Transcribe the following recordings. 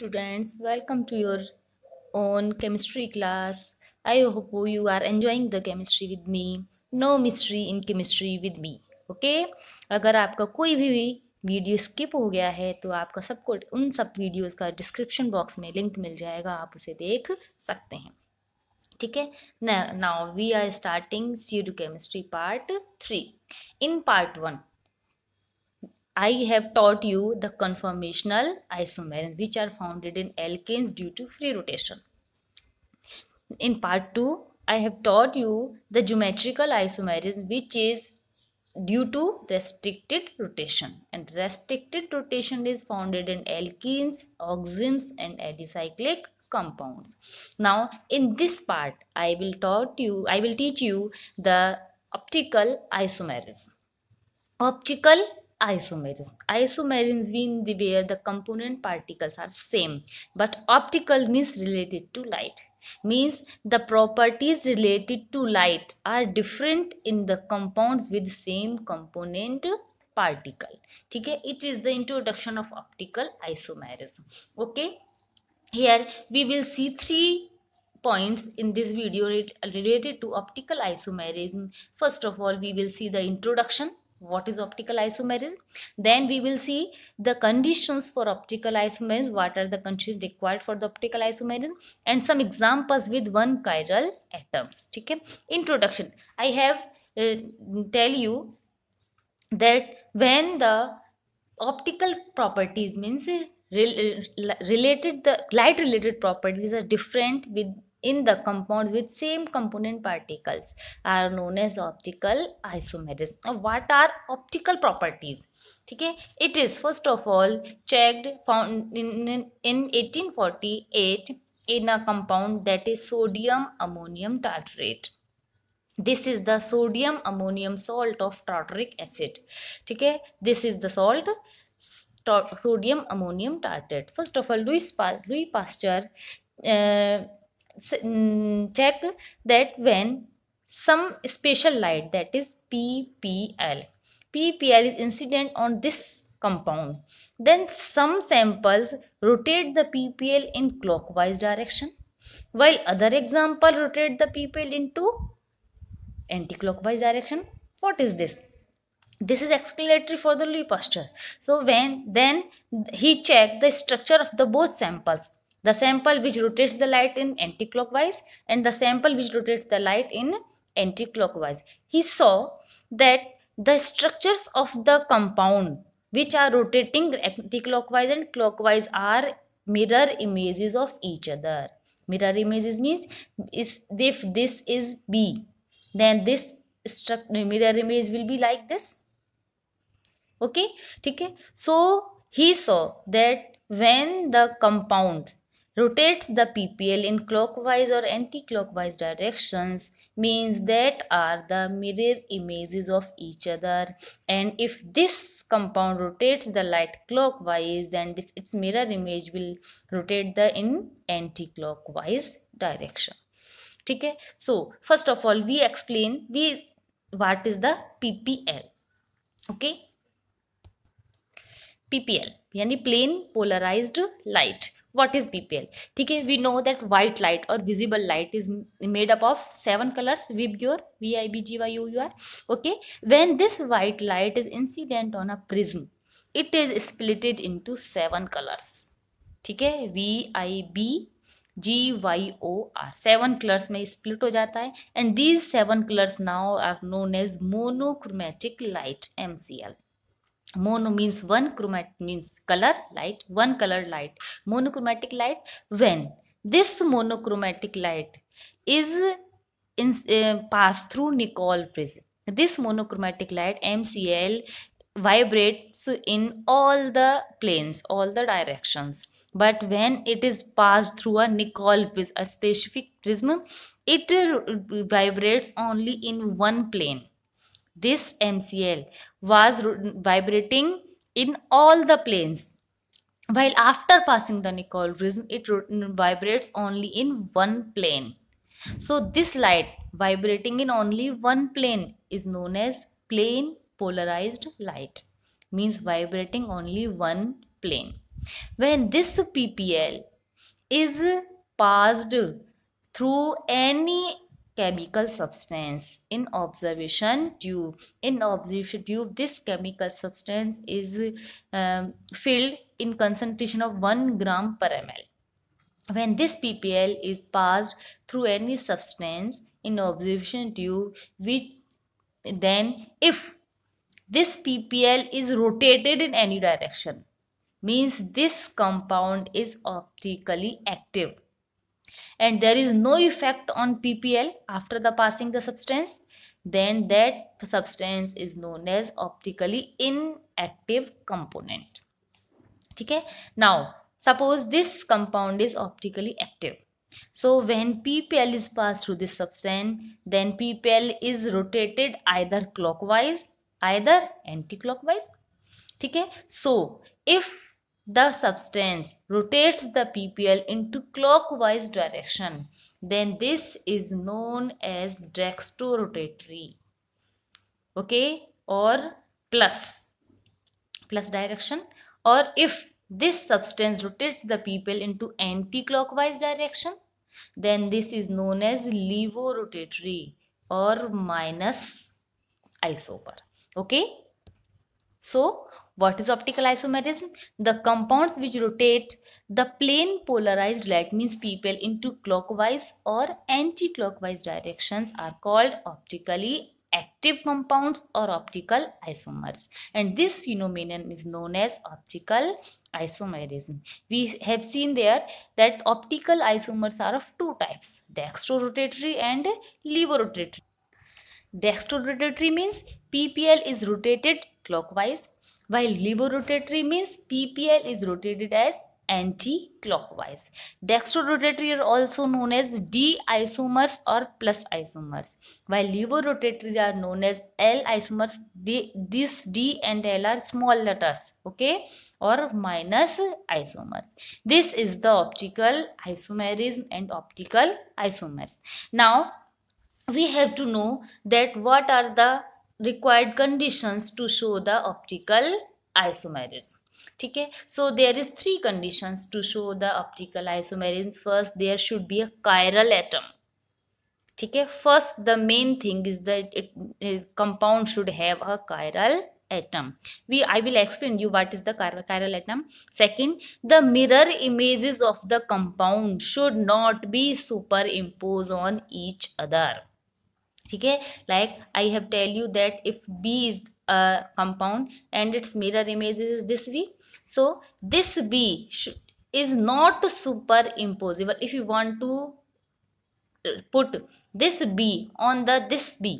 students welcome to your own chemistry class i hope you are enjoying the chemistry with me no mystery in chemistry with me okay अगर आपका कोई भी video skip हो गया है तो आपका सबको उन सब वीडियोस का डिस्क्रिप्शन बॉक्स में लिंक मिल जाएगा आप उसे देख सकते हैं ठीक है now we are starting see chemistry part three in part one I have taught you the conformational isomers which are founded in alkanes due to free rotation. In part 2, I have taught you the geometrical isomerism which is due to restricted rotation and restricted rotation is founded in alkenes, oximes and adicyclic compounds. Now in this part I will taught you I will teach you the optical isomerism. Optical isomerism. Isomerism mean the where the component particles are same, but optical means related to light. Means the properties related to light are different in the compounds with same component particle. Okay, It is the introduction of optical isomerism. Okay. Here we will see three points in this video related to optical isomerism. First of all, we will see the introduction what is optical isomerism then we will see the conditions for optical isomerism what are the conditions required for the optical isomerism and some examples with one chiral atoms okay introduction i have uh, tell you that when the optical properties means uh, uh, related the light related properties are different with in the compounds with same component particles are known as optical isomerism. Now, what are optical properties? Okay, it is first of all checked found in, in 1848 in a compound that is sodium ammonium tartrate. This is the sodium ammonium salt of tartaric acid. Okay, this is the salt sodium ammonium tartrate. First of all, Louis, Louis Pasteur uh, Mm, check that when some special light that is PPL, PPL is incident on this compound. Then some samples rotate the PPL in clockwise direction while other example rotate the PPL into anticlockwise direction. What is this? this is explanatory for the Louis Pasteur. So when then he checked the structure of the both samples the sample which rotates the light in anticlockwise and the sample which rotates the light in anticlockwise. He saw that the structures of the compound which are rotating anticlockwise and clockwise are mirror images of each other. Mirror images means is if this is B then this mirror image will be like this. Okay, okay. So he saw that when the compounds rotates the PPL in clockwise or anti-clockwise directions means that are the mirror images of each other and if this compound rotates the light clockwise then its mirror image will rotate the in anti-clockwise direction. Okay? So first of all we explain we what is the PPL. Okay. PPL यानी plane polarized light. What is B P L ठीक है we know that white light और visible light is made up of seven colours VIBGYOR V I B G Y U U R okay when this white light is incident on a prism it is splitted into seven colours ठीक है V I B G Y O R seven colours में split हो जाता है and these seven colours now are known as monochromatic light M C L mono means one chromatic means color light one color light monochromatic light when this monochromatic light is in, uh, passed through nicol prism this monochromatic light mcl vibrates in all the planes all the directions but when it is passed through a nicol prism a specific prism it uh, vibrates only in one plane this MCL was vibrating in all the planes while after passing the Nicol prism it vibrates only in one plane. So this light vibrating in only one plane is known as plane polarized light means vibrating only one plane. When this PPL is passed through any chemical substance in observation tube in observation tube this chemical substance is um, filled in concentration of 1 gram per ml when this ppl is passed through any substance in observation tube which then if this ppl is rotated in any direction means this compound is optically active and there is no effect on PPL after the passing the substance, then that substance is known as optically inactive component. Okay. Now, suppose this compound is optically active. So, when PPL is passed through this substance, then PPL is rotated either clockwise, either anticlockwise. Okay. So, if the substance rotates the PPL into clockwise direction then this is known as dextrorotatory okay or plus plus direction or if this substance rotates the PPL into anti-clockwise direction then this is known as levorotatory or minus isopar, okay so what is optical isomerism? The compounds which rotate the plane polarized light means people into clockwise or anti-clockwise directions are called optically active compounds or optical isomers and this phenomenon is known as optical isomerism. We have seen there that optical isomers are of two types dextrorotatory and levorotatory. Dextrorotatory means PPL is rotated clockwise while levorotatory means PPL is rotated as anti-clockwise. Dextrorotatory are also known as D isomers or plus isomers. While levorotatory are known as L isomers. this D and L are small letters. Okay. Or minus isomers. This is the optical isomerism and optical isomers. Now, we have to know that what are the required conditions to show the optical isomerism ठीक है so there is three conditions to show the optical isomerism first there should be a chiral atom ठीक है first the main thing is the compound should have a chiral atom we i will explain you what is the chiral atom second the mirror images of the compound should not be superimposed on each other ठीक है like I have tell you that if B is a compound and its mirror image is this B so this B is not superimposable if you want to put this B on the this B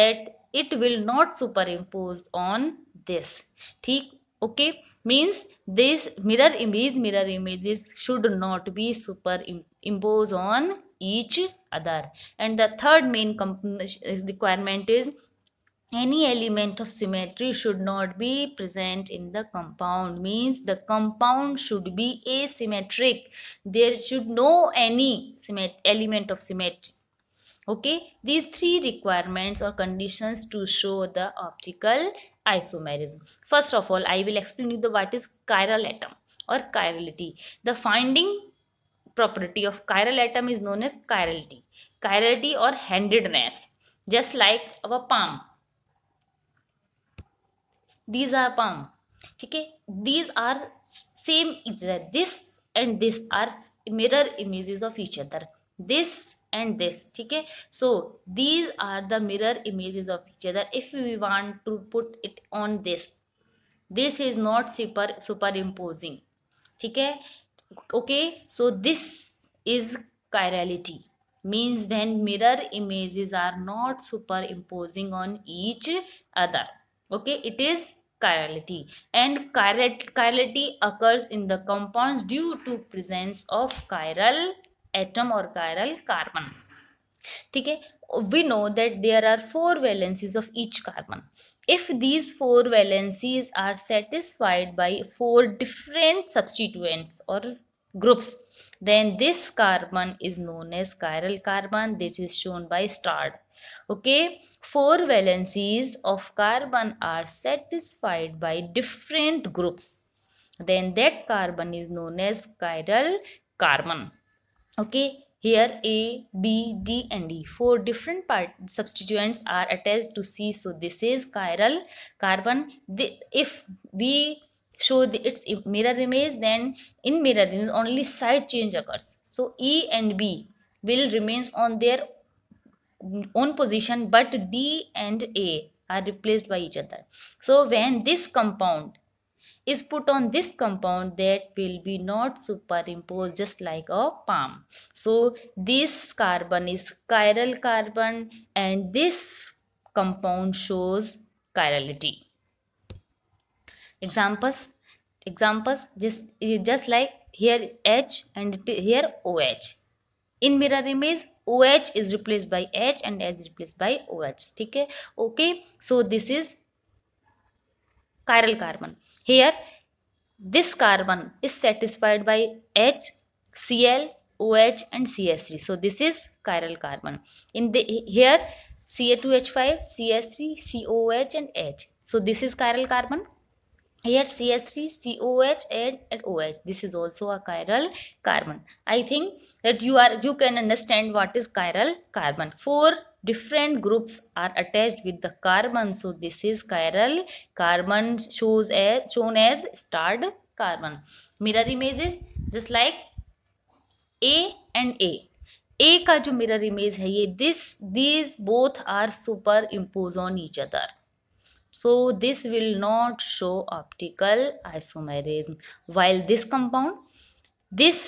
that it will not superimpose on this ठीक okay means this mirror image mirror image should not be superimpose impose on each other and the third main requirement is any element of symmetry should not be present in the compound means the compound should be asymmetric there should no any element of symmetry okay these three requirements or conditions to show the optical isomerism first of all i will explain you the what is chiral atom or chirality the finding property of chiral atom is known as chirality. Chirality or handedness, just like our palm. These are palm. Okay, these are same each other. This and this are mirror images of each other. This and this Okay. so these are the mirror images of each other if we want to put it on this this is not super superimposing ठीक okay so this is chirality means when mirror images are not superimposing on each other okay it is chirality and chirality occurs in the compounds due to presence of chiral atom or chiral carbon ठीक है we know that there are four valencies of each carbon. If these four valencies are satisfied by four different substituents or groups, then this carbon is known as chiral carbon. This is shown by star. Okay, four valencies of carbon are satisfied by different groups. Then that carbon is known as chiral carbon okay here A, B, D and E. Four different part substituents are attached to C. So this is chiral carbon. The, if we show the, its mirror image then in mirror image only side change occurs. So E and B will remains on their own position but D and A are replaced by each other. So when this compound is put on this compound that will be not superimposed just like a palm. So this carbon is chiral carbon and this compound shows chirality. Examples examples just, just like here H and here OH. In mirror image OH is replaced by H and H is replaced by OH. Okay, okay. so this is chiral carbon. Here this carbon is satisfied by H, Cl, OH and cs 3 So this is chiral carbon. In the here CA2H5, 5 cs 3 COH and H. So this is chiral carbon. Here cs 3 COH and, and OH. This is also a chiral carbon. I think that you are you can understand what is chiral carbon. For different groups are attached with the carbon so this is chiral carbon shows as shown as starred carbon mirror images just like a and A का जो mirror image है ये this these both are superimpose on each so this will not show optical isomerism while this compound this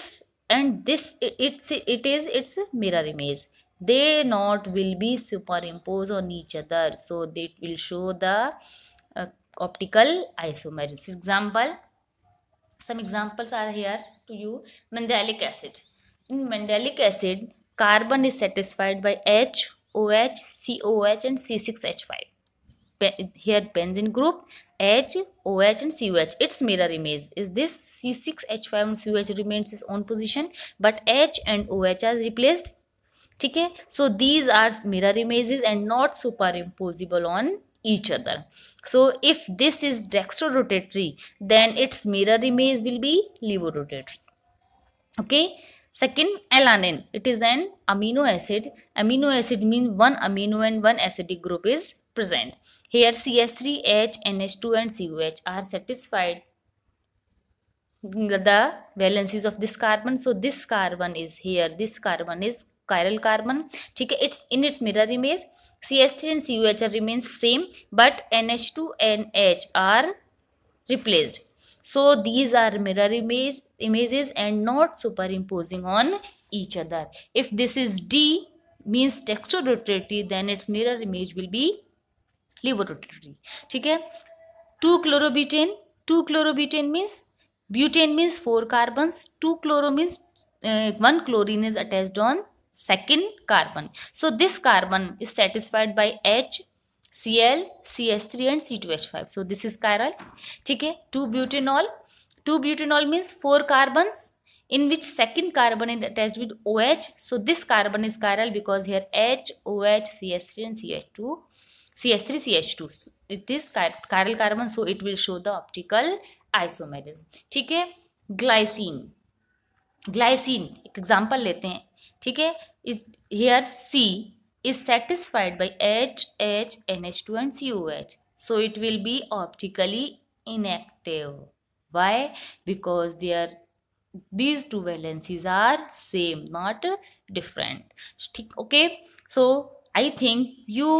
and this it's it is its mirror image they not will be superimposed on each other so they will show the uh, optical isomerism for example some examples are here to you mandelic acid in mandelic acid carbon is satisfied by h oh coh and c6h5 here benzene group H, OH and COH. Its mirror image is this C6H5 and COH remains its own position but H and OH are replaced Okay, so these are mirror images and not superimposable on each other so if this is dextrorotatory then its mirror image will be levorotatory okay second alanine it is an amino acid amino acid means one amino and one acidic group is present here cs3h nh2 and coh are satisfied the valencies of this carbon so this carbon is here this carbon is chiral carbon ठीक है it's in its mirror image C S three and C U H are remains same but N H two N H are replaced so these are mirror image images and not superimposing on each other if this is D means dextrorotatory then its mirror image will be levorotatory ठीक है two chlorobutane two chlorobutane means butane means four carbon two chloro means one chlorine is attached on second carbon. So this carbon is satisfied by H, Cl, CH3 and C2H5. So this is chiral. ठीक है two butanol. Two butanol means four carbons in which second carbon is attached with OH. So this carbon is chiral because here H, OH, CH3 and CH2. CH3, CH2. It is chiral carbon so it will show the optical isomerism. ठीक है glycine. Glycine एक example लेते हैं ठीक है इस here C is satisfied by H H N H two and C O H so it will be optically inactive why because they are these two valencies are same not different ठीक okay so I think you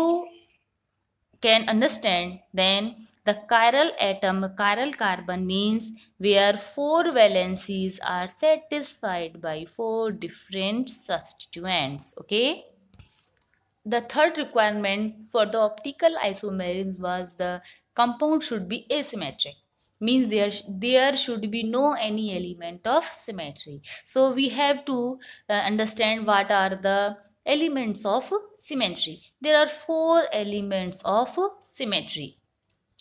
can understand then The chiral atom, chiral carbon means where four valencies are satisfied by four different substituents. Okay. The third requirement for the optical isomerism was the compound should be asymmetric means there there should be no any element of symmetry so we have to uh, understand what are the elements of symmetry there are four elements of symmetry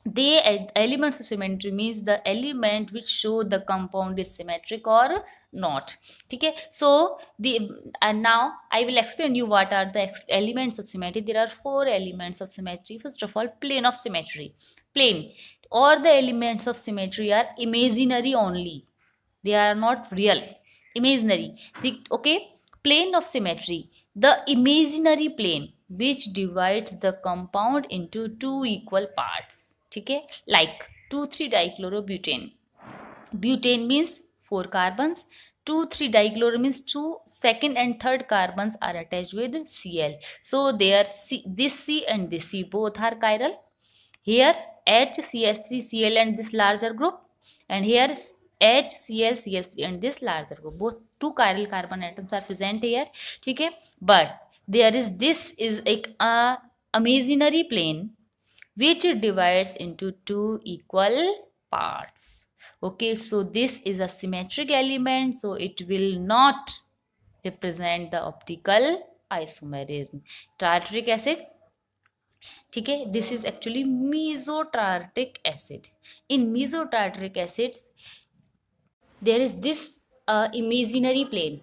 they elements of symmetry means the element which show the compound is symmetric or not okay so the and now i will explain you what are the elements of symmetry there are four elements of symmetry first of all plane of symmetry plane all the elements of symmetry are imaginary only they are not real imaginary okay plane of symmetry the imaginary plane which divides the compound into two equal parts ठीक है like two three dichloro butane butane means four carbon two three dichloro means to second and third carbon are attach with C L so they are see this C and this C both are chiral here H C S three C L and this larger group and here H C L C S three and this larger group both two chiral carbon atoms are present hair ठीक है but there is this is एक imaginary uh, plane which divides into two equal parts okay so this is a symmetric element so it will not represent the optical isomerism tartaric acid Okay, this is actually actually acid. In mesotartaric acids, there is this uh, imaginary plane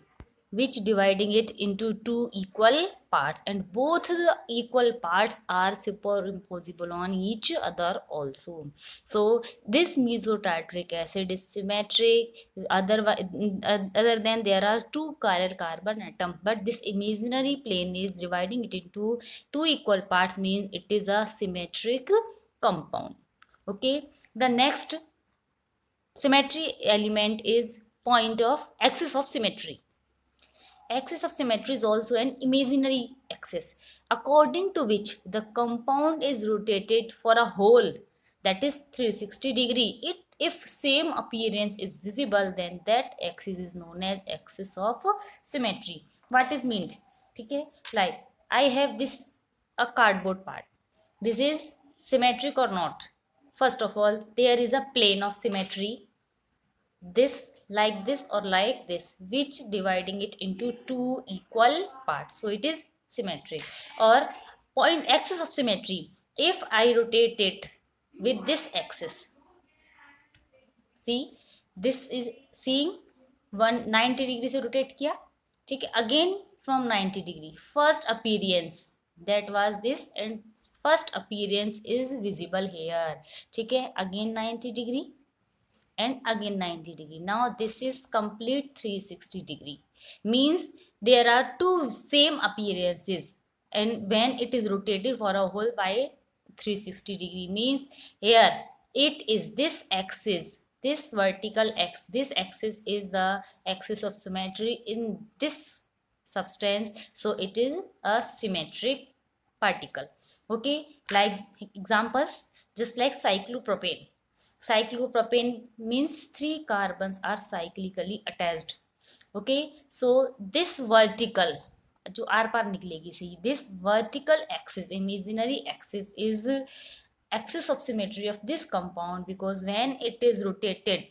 which dividing it into two equal parts and both the equal parts are superimposable on each other also so this mesotartric acid is symmetric otherwise mm, other than there are two chiral carbon atom but this imaginary plane is dividing it into two equal parts means it is a symmetric compound okay the next symmetry element is point of axis of symmetry axis of symmetry is also an imaginary axis according to which the compound is rotated for a whole that is 360 degree it if same appearance is visible then that axis is known as axis of symmetry what is meant okay like i have this a cardboard part this is symmetric or not first of all there is a plane of symmetry this like this or like this which dividing it into two equal parts so it is symmetric or point axis of symmetry if i rotate it with this axis see this is seeing one 90 degree से rotate किया ठीक है again from ninety degree first appearance that was this and first appearance is visible here ठीक है and again 90 degree. Now this is complete 360 degree. Means there are two same appearances and when it is rotated for a whole by 360 degree means here it is this axis this vertical x this axis is the axis of symmetry in this substance so it is a symmetric particle okay like examples just like cyclopropane cyclopropane means three carbon are cyclically attach okay so this vertical जो आर पार निकलेगी सही this vertical axis imaginary axis is axis of symmetry of this compound because when it is rotated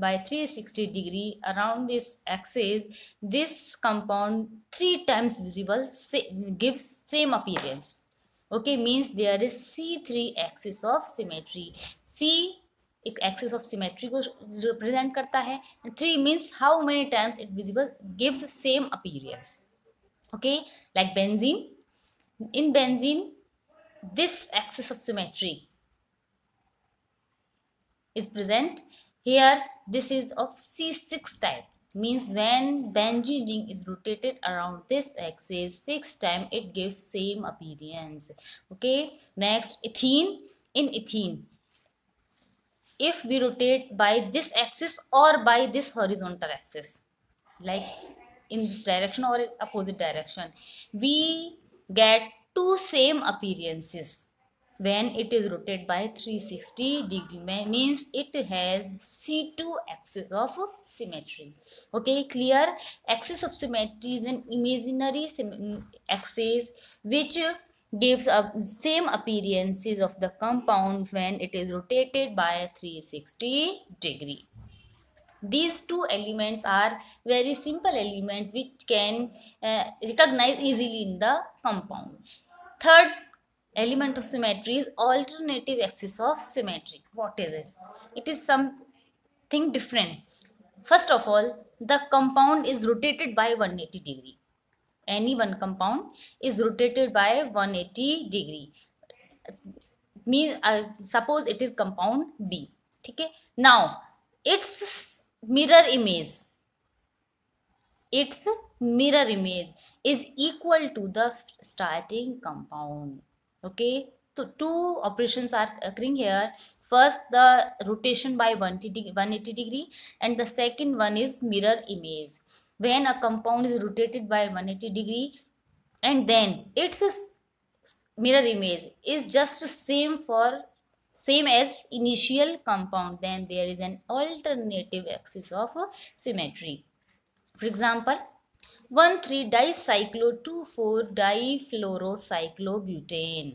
by three sixty degree around this axis this compound three times visible gives same appearance okay means there is C three axis of symmetry C एक axis of symmetry को represent करता है and three means how many times it visible gives same appearance okay like benzene in benzene this axis of symmetry is present here this is of C six type means when benzene ring is rotated around this axis six time it give same appearance okay next ethene in ethene if we rotate by this axis or by this horizontal axis like in this direction or opposite direction we get two same appearances when it is rotated by 360 degree means it has c2 axis of symmetry okay clear axis of symmetry is an imaginary axis which gives up same appearances of the compound when it is rotated by 360 degree these two elements are very simple elements which can uh, recognize easily in the compound third element of symmetry is alternative axis of symmetry what is this it is something different first of all the compound is rotated by 180 degree any one compound is rotated by 180 degree mean uh, suppose it is compound b okay now its mirror image its mirror image is equal to the starting compound okay two operations are occurring here first the rotation by 180 degree and the second one is mirror image when a compound is rotated by 180 degree and then its mirror image is just same for same as initial compound then there is an alternative axis of symmetry for example 1 3 dicyclo 2 4 difluorocyclobutane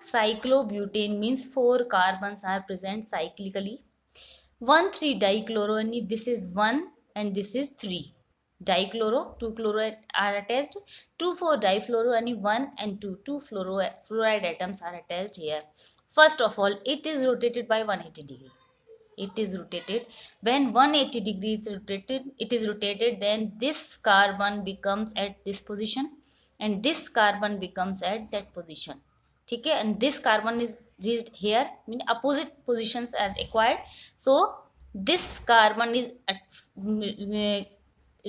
cyclobutane means four carbons are present cyclically 1 3 dichloro and this is 1 and this is 3 dichloro 2 chloro are attached 2 4 difluoro and 1 and 2 2 fluoro fluoride atoms are attached here first of all it is rotated by 180 degree it is rotated when 180 degree is rotated it is rotated then this carbon becomes at this position and this carbon becomes at that position ठीक है and this carbon is raised here mean opposite position are required so this carbon is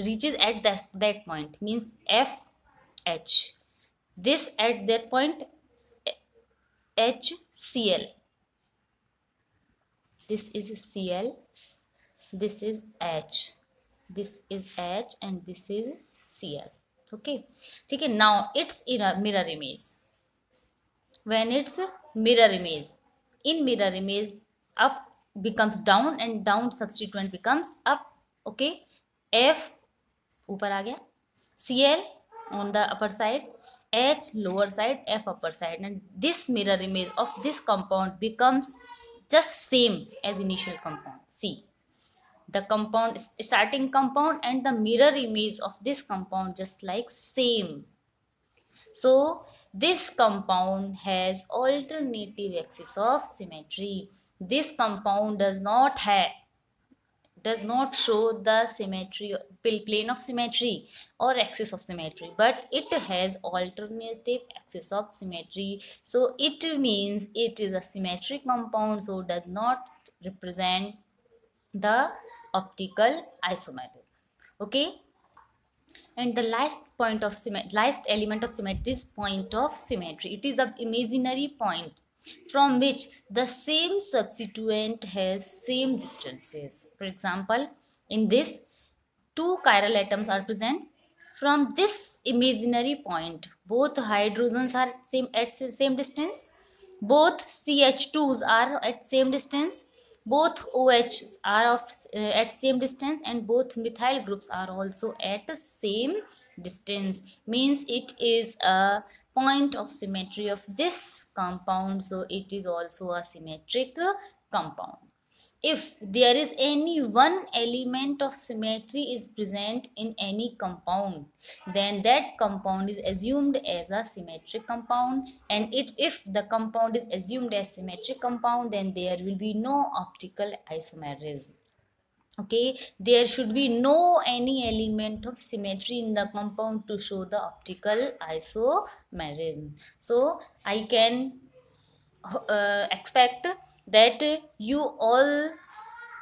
is at that point means F H this at that point H C L this is C L this is H this is H and this is C L okay ठीक है now it's in mirror image when it's mirror image. In mirror image, up becomes down and down substituent becomes up. Okay. F upar आ gaya, Cl on the upper side, H lower side, F upper side. And this mirror image of this compound becomes just same as initial compound, C. The compound, starting compound and the mirror image of this compound just like same. So, this compound has alternative axis of symmetry. This compound does not have does not show the symmetry plane of symmetry or axis of symmetry but it has alternative axis of symmetry so it means it is a symmetric compound so does not represent the optical isomerism okay and the last point of symmetry last element of symmetry is point of symmetry it is an imaginary point from which the same substituent has same distances for example in this two chiral atoms are present from this imaginary point both hydrogens are same at same distance both ch2s are at same distance both OHs are of uh, at same distance and both methyl groups are also at the same distance means it is a point of symmetry of this compound so it is also a symmetric compound if there is any one element of symmetry is present in any compound then that compound is assumed as a symmetric compound and it if the compound is assumed as symmetric compound then there will be no optical isomerism okay there should be no any element of symmetry in the compound to show the optical isomerism so i can uh, expect that you all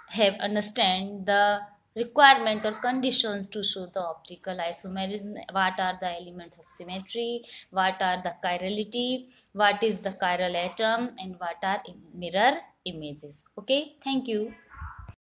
have understand the requirement or conditions to show the optical isomerism what are the elements of symmetry what are the chirality what is the chiral atom and what are mirror images okay thank you